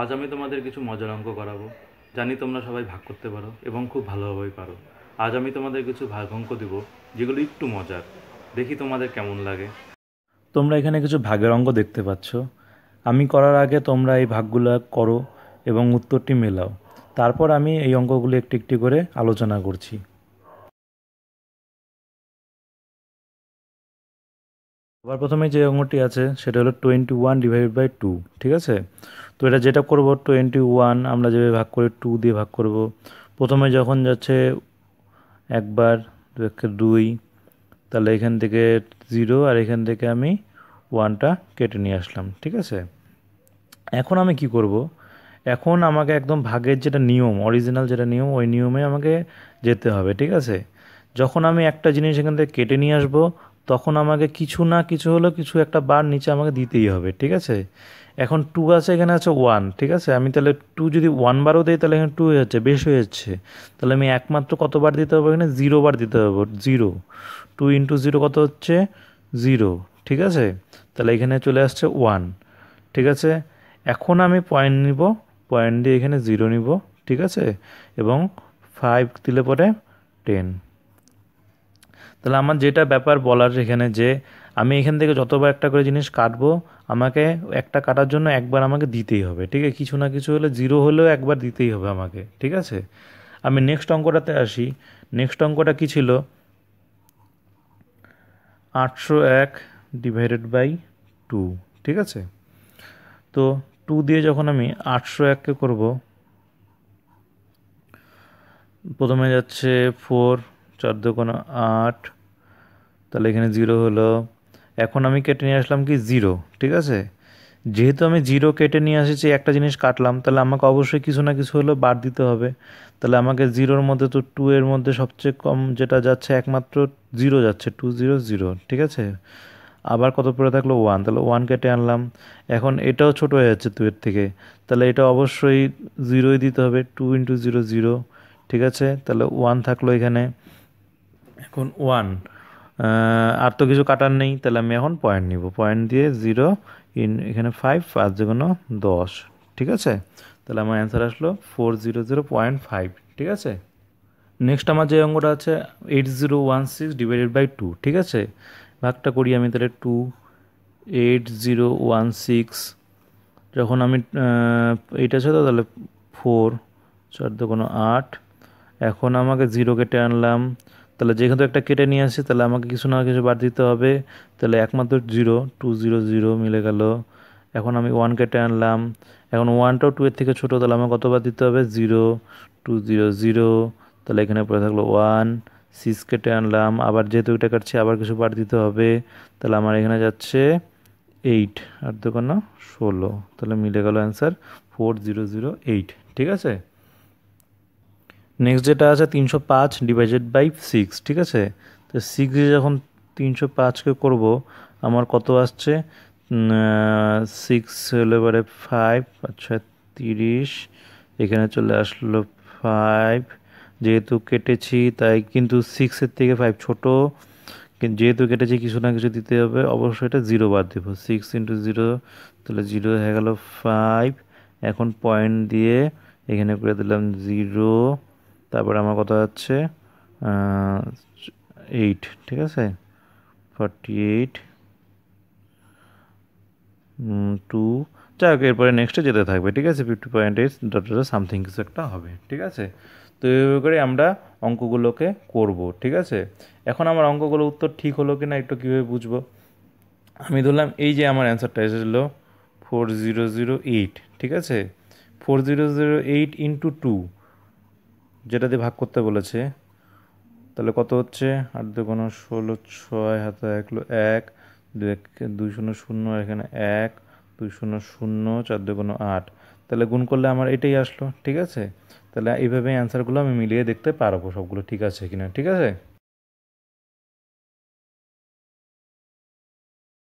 আজ আমি তোমাদের কিছু মজার অঙ্ক করাবো জানি তোমরা সবাই ভাগ করতে পারো এবং খুব ভালোভাবেই পারো আজ আমি তোমাদের কিছু ভাগ অঙ্ক দেবো যেগুলো একটু মজার দেখি তোমাদের কেমন লাগে তোমরা এখানে কিছু ভাগের অঙ্ক দেখতে পাচ্ছ আমি করার আগে তোমরা এই ভাগগুলো করো এবং উত্তরটি মেলাও তারপর আমি এই অঙ্কগুলো একটি একটি করে আলোচনা করছি আবার প্রথমে যে অঙ্গটি আছে সেটা হলো twenty one divide by two ঠিক আছে তো এটা যেটা করব টোয়েন্টি ওয়ান আমরা যেভাবে ভাগ করি টু দিয়ে ভাগ করব প্রথমে যখন যাচ্ছে একবার দুই তাহলে এখান থেকে জিরো আর এখান থেকে আমি ওয়ানটা কেটে নিয়ে আসলাম ঠিক আছে এখন আমি কি করব এখন আমাকে একদম ভাগের যেটা নিয়ম অরিজিনাল যেটা নিয়ম ওই নিয়মে আমাকে যেতে হবে ঠিক আছে যখন আমি একটা জিনিস এখান থেকে কেটে নিয়ে আসবো তখন আমাকে কিছু না কিছু হলো কিছু একটা বার নিচে আমাকে দিতেই হবে ঠিক আছে এখন টু আছে এখানে আছে ওয়ান ঠিক আছে আমি তাহলে টু যদি ওয়ান বারও দিই তাহলে এখানে টু হয়ে যাচ্ছে বেশ হয়ে যাচ্ছে তাহলে আমি একমাত্র কতবার দিতে হবে এখানে জিরো বার দিতে হবে জিরো টু ইন্টু জিরো কত হচ্ছে জিরো ঠিক আছে তাহলে এখানে চলে আসছে ওয়ান ঠিক আছে এখন আমি পয়েন্ট নিব পয়েন্ট দিয়ে এখানে জিরো নিব ঠিক আছে এবং ফাইভ দিলে পরে টেন তাহলে আমার যেটা ব্যাপার বলার এখানে যে আমি এখান থেকে যতবার একটা করে জিনিস কাটবো আমাকে একটা কাটার জন্য একবার আমাকে দিতেই হবে ঠিক আছে কিছু না কিছু হলে জিরো হলেও একবার দিতেই হবে আমাকে ঠিক আছে আমি নেক্সট অঙ্কটাতে আসি নেক্সট অঙ্কটা কি ছিল আটশো এক ডিভাইডেড বাই টু ঠিক আছে তো টু দিয়ে যখন আমি আটশো এককে করব প্রথমে যাচ্ছে ফোর চোদ্দ দোকানো আট তাহলে এখানে জিরো হলো এখন আমি কেটে নিয়ে আসলাম কি জিরো ঠিক আছে যেহেতু আমি জিরো কেটে নিয়ে এসেছি একটা জিনিস কাটলাম তাহলে আমাকে অবশ্যই কিছু না কিছু হলো বাদ দিতে হবে তাহলে আমাকে জিরোর মধ্যে তো টু এর মধ্যে সবচেয়ে কম যেটা যাচ্ছে একমাত্র জিরো যাচ্ছে টু জিরো জিরো ঠিক আছে আবার কত পরে থাকলো ওয়ান তাহলে ওয়ান কেটে আনলাম এখন এটাও ছোট হয়ে যাচ্ছে টু এর থেকে তাহলে এটা অবশ্যই জিরোই দিতে হবে টু ইন্টু জিরো জিরো ঠিক আছে তাহলে ওয়ান থাকলো এখানে এখন ওয়ান আর তো কিছু কাটার নেই তাহলে আমি এখন পয়েন্ট নিব পয়েন্ট দিয়ে জিরো ইন এখানে ফাইভ আর যে কোনো দশ ঠিক আছে তাহলে আমার অ্যান্সার আসলো four zero zero point five ঠিক আছে নেক্সট আমার যে অঙ্কটা আছে eight zero one six divided by two ঠিক আছে ভাগটা করি আমি তাহলে two eight zero one six যখন আমি এইটা তো তাহলে ফোর চার কোনো আট এখন আমাকে জিরোকে কেটে আনলাম তাহলে যেখান থেকে একটা কেটে নিয়ে আসি তাহলে আমাকে কিছু না কিছু বাদ দিতে হবে তাহলে একমাত্র জিরো টু জিরো জিরো মিলে গেল এখন আমি ওয়ান কেটে আনলাম এখন ওয়ানটাও টু এর থেকে ছোটো তাহলে আমাকে কত বাদ দিতে হবে জিরো টু জিরো জিরো তাহলে এখানে পড়ে থাকলো ওয়ান সিক্স কেটে আনলাম আবার যেহেতু এটা কাটছি আবার কিছু বাদ দিতে হবে তাহলে আমার এখানে যাচ্ছে এইট আর দোকান ষোলো তাহলে মিলে গেল answer four zero zero eight ঠিক আছে নেক্সট যেটা আছে তিনশো পাঁচ ডিভাইডেড বাই সিক্স ঠিক আছে তো সিক্স যখন তিনশো পাঁচকে করব আমার কত আসছে সিক্স হলো এবারে ফাইভ আচ্ছা তিরিশ এখানে চলে আসলো ফাইভ যেহেতু কেটেছি তাই কিন্তু সিক্সের থেকে ফাইভ ছোটো যেহেতু কেটেছি কিছু না কিছু দিতে হবে অবশ্যই এটা জিরো বাদ দেব সিক্স ইন্টু জিরো তাহলে জিরো হয়ে গেল ফাইভ এখন পয়েন্ট দিয়ে এখানে করে দিলাম জিরো তারপরে আমার কথা হচ্ছে এইট ঠিক আছে ফর্টি এইট টু যাই হোক এরপরে নেক্সটে যেতে থাকবে ঠিক আছে fifty point eight dot something কিছু একটা হবে ঠিক আছে তো এইভাবে করে আমরা অঙ্কগুলোকে করব ঠিক আছে এখন আমার অঙ্কগুলো উত্তর ঠিক হলো কি না একটু কীভাবে বুঝবো আমি ধরলাম এই যে আমার অ্যান্সারটা এসেছিলো ফোর জিরো জিরো এইট ঠিক আছে four zero zero eight into two যেটা দিয়ে ভাগ করতে বলেছে তাহলে কত হচ্ছে আট দু কোনো ষোলো ছয় হাতে এক দু এক দুই শূন্য শূন্য এখানে এক দুই শূন্য শূন্য চার দু কোনো আট তাহলে গুণ করলে আমার এটাই আসলো ঠিক আছে তাহলে এইভাবে অ্যান্সারগুলো আমি মিলিয়ে দেখতে পারবো সবগুলো ঠিক আছে কিনা ঠিক আছে